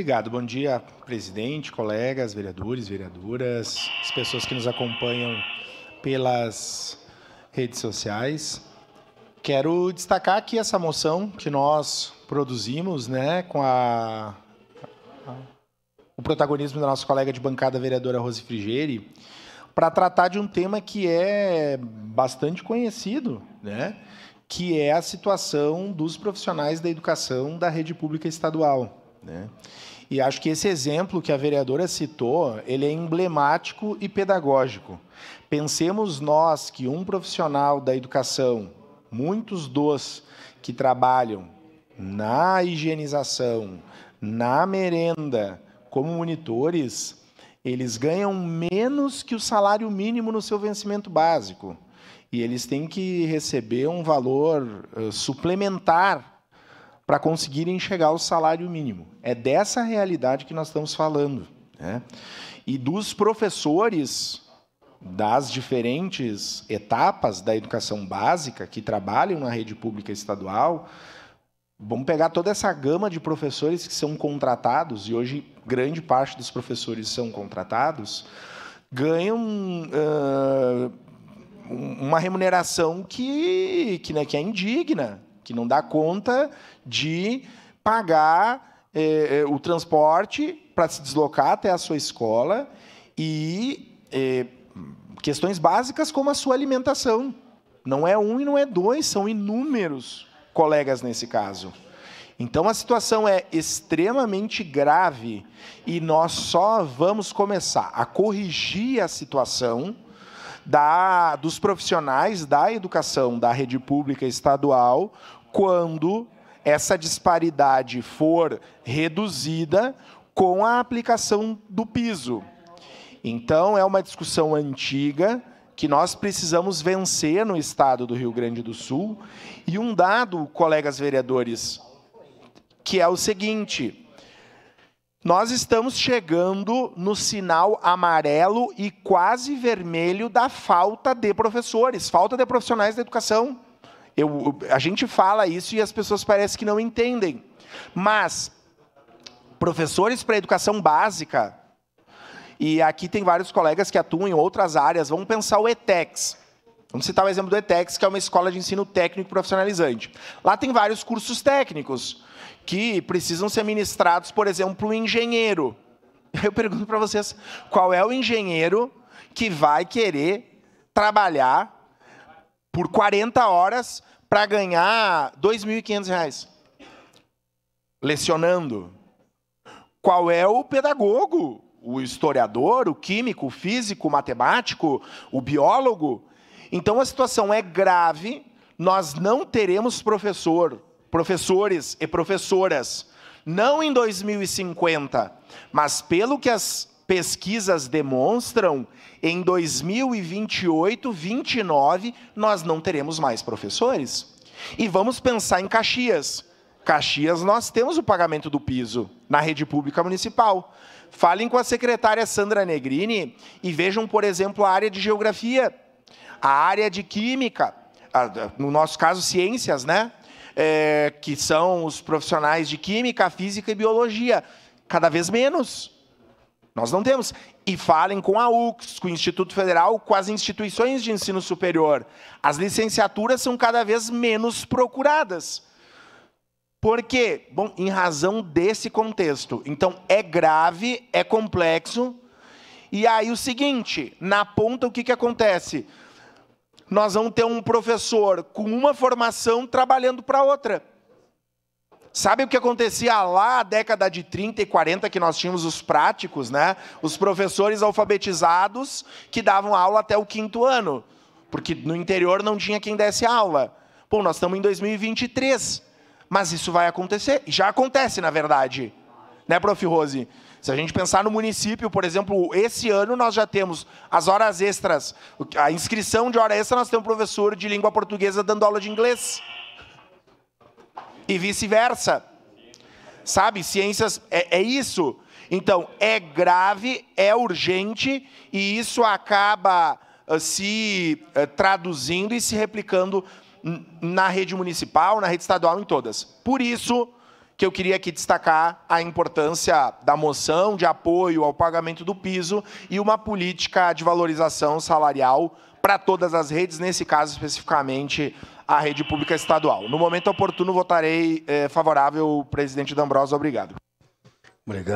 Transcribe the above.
Obrigado. Bom dia, presidente, colegas, vereadores, vereadoras, as pessoas que nos acompanham pelas redes sociais. Quero destacar aqui essa moção que nós produzimos, né, com a, o protagonismo da nossa colega de bancada, vereadora Rose Frigeri, para tratar de um tema que é bastante conhecido, né, que é a situação dos profissionais da educação da rede pública estadual. Né? E acho que esse exemplo que a vereadora citou, ele é emblemático e pedagógico. Pensemos nós que um profissional da educação, muitos dos que trabalham na higienização, na merenda, como monitores, eles ganham menos que o salário mínimo no seu vencimento básico. E eles têm que receber um valor eh, suplementar para conseguirem chegar ao salário mínimo. É dessa realidade que nós estamos falando. Né? E dos professores das diferentes etapas da educação básica que trabalham na rede pública estadual, vamos pegar toda essa gama de professores que são contratados, e hoje grande parte dos professores são contratados, ganham uh, uma remuneração que, que, né, que é indigna que não dá conta de pagar é, é o transporte para se deslocar até a sua escola e é, questões básicas como a sua alimentação. Não é um e não é dois, são inúmeros colegas nesse caso. Então a situação é extremamente grave e nós só vamos começar a corrigir a situação da, dos profissionais da educação da rede pública estadual quando essa disparidade for reduzida com a aplicação do piso. Então, é uma discussão antiga que nós precisamos vencer no estado do Rio Grande do Sul. E um dado, colegas vereadores, que é o seguinte: nós estamos chegando no sinal amarelo e quase vermelho da falta de professores, falta de profissionais da educação eu, a gente fala isso e as pessoas parecem que não entendem. Mas professores para educação básica, e aqui tem vários colegas que atuam em outras áreas, vamos pensar o ETEX. Vamos citar o exemplo do ETEX, que é uma escola de ensino técnico profissionalizante. Lá tem vários cursos técnicos que precisam ser ministrados, por exemplo, o um engenheiro. Eu pergunto para vocês, qual é o engenheiro que vai querer trabalhar por 40 horas para ganhar R$ reais, lecionando. Qual é o pedagogo? O historiador, o químico, o físico, o matemático, o biólogo? Então a situação é grave, nós não teremos professor, professores e professoras, não em 2050, mas pelo que as pesquisas demonstram, em 2028, 29, nós não teremos mais professores. E vamos pensar em Caxias. Caxias, nós temos o pagamento do piso na rede pública municipal. Falem com a secretária Sandra Negrini e vejam, por exemplo, a área de geografia, a área de química, no nosso caso, ciências, né? É, que são os profissionais de química, física e biologia. Cada vez menos. Nós não temos. E falem com a UX, com o Instituto Federal, com as instituições de ensino superior. As licenciaturas são cada vez menos procuradas. Por quê? Bom, em razão desse contexto. Então, é grave, é complexo. E aí, o seguinte: na ponta, o que, que acontece? Nós vamos ter um professor com uma formação trabalhando para outra. Sabe o que acontecia lá na década de 30 e 40, que nós tínhamos os práticos, né? Os professores alfabetizados que davam aula até o quinto ano, porque no interior não tinha quem desse aula. Bom, nós estamos em 2023, mas isso vai acontecer, já acontece, na verdade. Né, prof. Rose? Se a gente pensar no município, por exemplo, esse ano nós já temos as horas extras, a inscrição de hora extra, nós temos um professor de língua portuguesa dando aula de inglês e vice-versa. Sabe? Ciências é, é isso. Então, é grave, é urgente e isso acaba ah, se eh, traduzindo e se replicando na rede municipal, na rede estadual, em todas. Por isso que eu queria aqui destacar a importância da moção de apoio ao pagamento do piso e uma política de valorização salarial para todas as redes, nesse caso especificamente à rede pública estadual. No momento oportuno, votarei é, favorável, presidente D'Ambrosa. Obrigado. Obrigado.